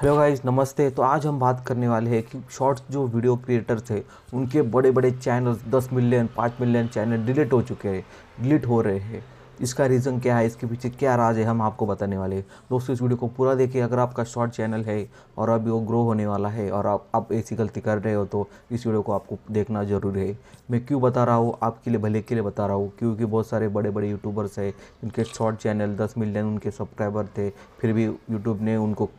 hello guys नमस्ते तो आज हम बात करने वाले हैं कि शॉर्ट्स जो वीडियो क्रिएटर्स थे उनके बड़े बड़े चैनल्स दस मिलियन पाँच मिलियन चैनल डिलीट हो चुके हैं डिलीट हो रहे हैं इसका रीज़न क्या है इसके पीछे क्या राज है हम आपको बताने वाले हैं दोस्तों इस वीडियो को पूरा देखिए अगर आपका शॉर्ट चैनल है और अभी वो ग्रो होने वाला है और आप आप ऐसी गलती कर रहे हो तो इस वीडियो को आपको देखना ज़रूरी है मैं क्यों बता रहा हूँ आपके लिए भले के लिए बता रहा हूँ क्योंकि बहुत सारे बड़े बड़े यूट्यूबर्स हैं उनके शॉर्ट चैनल दस मिलियन उनके सब्सक्राइबर थे फिर भी यूट्यूब ने उनको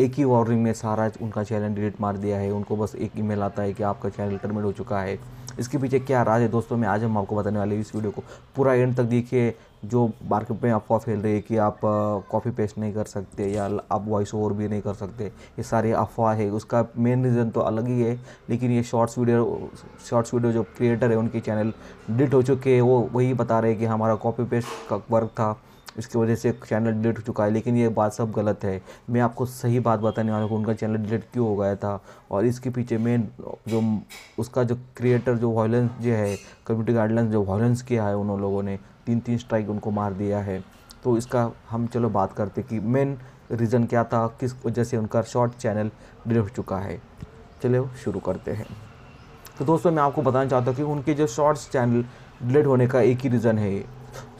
एक ही वार्निंग में सारा उनका चैनल डिलीट मार दिया है उनको बस एक ईमेल आता है कि आपका चैनल टर्मिनेट हो चुका है इसके पीछे क्या राज है दोस्तों मैं आज हम आपको बताने वाले इस वीडियो को पूरा एंड तक देखिए जो मार्केट में अफवाह फैल रही है कि आप कॉपी पेस्ट नहीं कर सकते या आप वॉइस ओवर भी नहीं कर सकते ये सारे अफवाह है उसका मेन रीज़न तो अलग ही है लेकिन ये शॉर्ट्स वीडियो शॉर्ट्स वीडियो जो क्रिएटर है उनके चैनल डिलीट हो चुके हैं वो वही बता रहे हैं कि हमारा कॉपी पेस्ट का वर्क था इसकी वजह से चैनल डिलीट हो चुका है लेकिन ये बात सब गलत है मैं आपको सही बात बताने वाला हूँ उनका चैनल डिलीट क्यों हो गया था और इसके पीछे मेन जो उसका जो क्रिएटर जो वायलेंस जो है कम्युनिटी गाइडलाइंस जो वायलेंस किया है उन लोगों ने तीन तीन स्ट्राइक उनको मार दिया है तो इसका हम चलो बात करते कि मेन रीज़न क्या था किस वजह से उनका शॉर्ट चैनल डिलीट हो चुका है चलो शुरू करते हैं तो दोस्तों मैं आपको बताना चाहता हूँ कि उनके जो शॉर्ट्स चैनल डिलीट होने का एक ही रीज़न है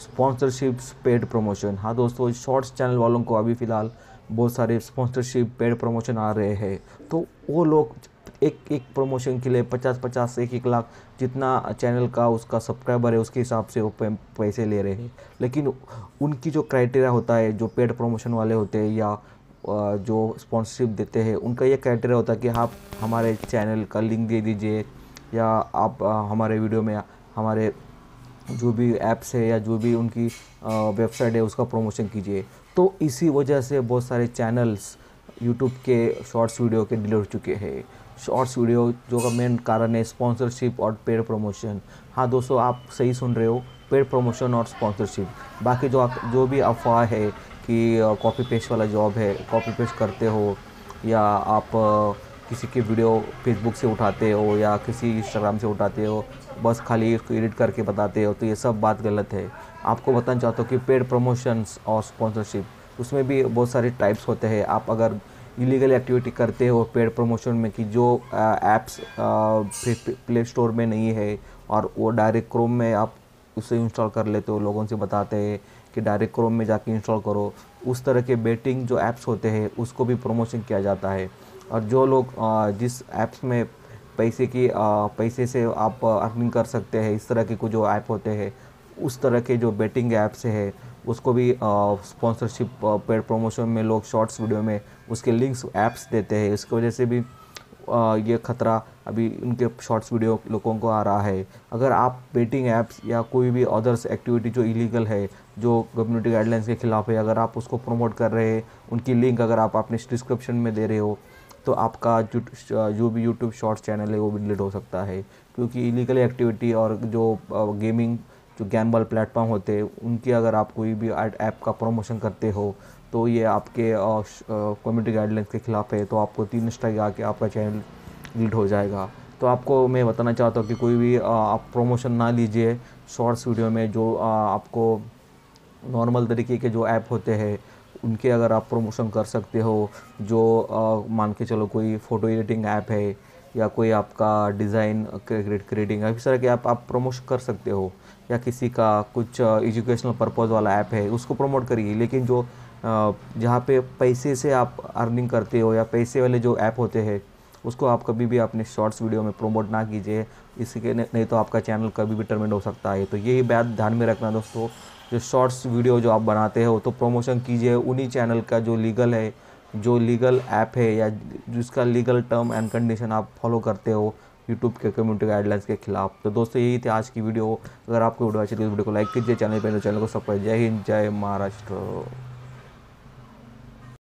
स्पॉन्सरशिप्स पेड प्रमोशन हाँ दोस्तों शॉर्ट्स चैनल वालों को अभी फ़िलहाल बहुत सारे स्पॉन्सरशिप पेड प्रमोशन आ रहे हैं तो वो लोग एक एक प्रमोशन के लिए पचास पचास एक एक लाख जितना चैनल का उसका सब्सक्राइबर है उसके हिसाब से वो पैसे ले रहे हैं लेकिन उनकी जो क्राइटेरिया होता है जो पेड प्रमोशन वाले होते हैं या जो स्पॉन्सरशिप देते हैं उनका ये क्राइटेरिया होता है कि आप हमारे चैनल का लिंक दे दीजिए या आप हमारे वीडियो में हमारे जो भी ऐप्स है या जो भी उनकी वेबसाइट है उसका प्रमोशन कीजिए तो इसी वजह से बहुत सारे चैनल्स यूट्यूब के शॉर्ट्स वीडियो के डिलीट हो चुके हैं शॉर्ट्स वीडियो जो का मेन कारण है स्पॉन्सरशिप और पेड प्रमोशन हाँ दोस्तों आप सही सुन रहे हो पेड प्रमोशन और स्पॉन्सरशिप बाकी जो आप जो भी अफवाह है कि कॉपी पेस्ट वाला जॉब है कॉपी पेस्ट करते हो या आप किसी के वीडियो फेसबुक से उठाते हो या किसी इंस्टाग्राम से उठाते हो बस खाली उसको एडिट करके बताते हो तो ये सब बात गलत है आपको बताना चाहता हूँ कि पेड प्रमोशंस और स्पॉन्सरशिप उसमें भी बहुत सारे टाइप्स होते हैं आप अगर इलीगल एक्टिविटी करते हो पेड प्रमोशन में कि जो ऐप्स प्ले स्टोर में नहीं है और वो डायरेक्ट क्रोम में आप उसे इंस्टॉल कर लेते हो लोगों से बताते हैं कि डायरेक्ट क्रोम में जाके इंस्टॉल करो उस तरह के बेटिंग जो ऐप्स होते हैं उसको भी प्रमोशन किया जाता है और जो लोग जिस ऐप्स में पैसे की पैसे से आप अर्निंग कर सकते हैं इस तरह के कुछ जो ऐप होते हैं उस तरह के जो बेटिंग ऐप्स है उसको भी स्पॉन्सरशिप पेड प्रमोशन में लोग शॉर्ट्स वीडियो में उसके लिंक्स ऐप्स देते हैं इसकी वजह से भी आ, ये खतरा अभी उनके शॉर्ट्स वीडियो लोगों को आ रहा है अगर आप बेटिंग ऐप्स या कोई भी अदर्स एक्टिविटी जो इलीगल है जो कम्युनिटी गाइडलाइंस के खिलाफ है अगर आप उसको प्रमोट कर रहे हैं उनकी लिंक अगर आप अपने डिस्क्रिप्शन में दे रहे हो तो आपका जो भी यूट्यूब शॉर्ट्स चैनल है वो भी डिलीट हो सकता है क्योंकि इलीगल एक्टिविटी और जो गेमिंग जो गैम्बल प्लेटफॉर्म होते हैं उनके अगर आप कोई भी ऐप का प्रमोशन करते हो तो ये आपके कम्युनिटी गाइडलाइंस के खिलाफ है तो आपको तीन स्ट्राइक आके आपका चैनल डिलीट हो जाएगा तो आपको मैं बताना चाहता हूँ कि कोई भी आप प्रमोशन ना लीजिए शॉर्ट्स वीडियो में जो आपको नॉर्मल तरीके के जो ऐप होते हैं उनके अगर आप प्रमोशन कर सकते हो जो मान के चलो कोई फ़ोटो एडिटिंग ऐप है या कोई आपका डिज़ाइन क्रिएटिंग है इस तरह के आप आप प्रमोश कर सकते हो या किसी का कुछ एजुकेशनल पर्पज़ वाला ऐप है उसको प्रमोट करिए लेकिन जो जहाँ पे पैसे से आप अर्निंग करते हो या पैसे वाले जो ऐप होते हैं उसको आप कभी भी अपने शॉर्ट्स वीडियो में प्रोमोट ना कीजिए इसके नहीं तो आपका चैनल कभी भी टर्मिनेट हो सकता है तो यही बात ध्यान में रखना दोस्तों जो शॉर्ट्स वीडियो जो आप बनाते हो तो प्रमोशन कीजिए उन्हीं चैनल का जो लीगल है जो लीगल ऐप है या जिसका लीगल टर्म एंड कंडीशन आप फॉलो करते हो यूट्यूब के कम्युनिटी गाइडलाइंस के खिलाफ तो दोस्तों यही थी आज की वीडियो अगर आपको वीडियो अच्छी लगी तो वीडियो को लाइक कीजिए चैनल पर तो चैनल को सब्सक्राइब जय हिंद जय महाराष्ट्र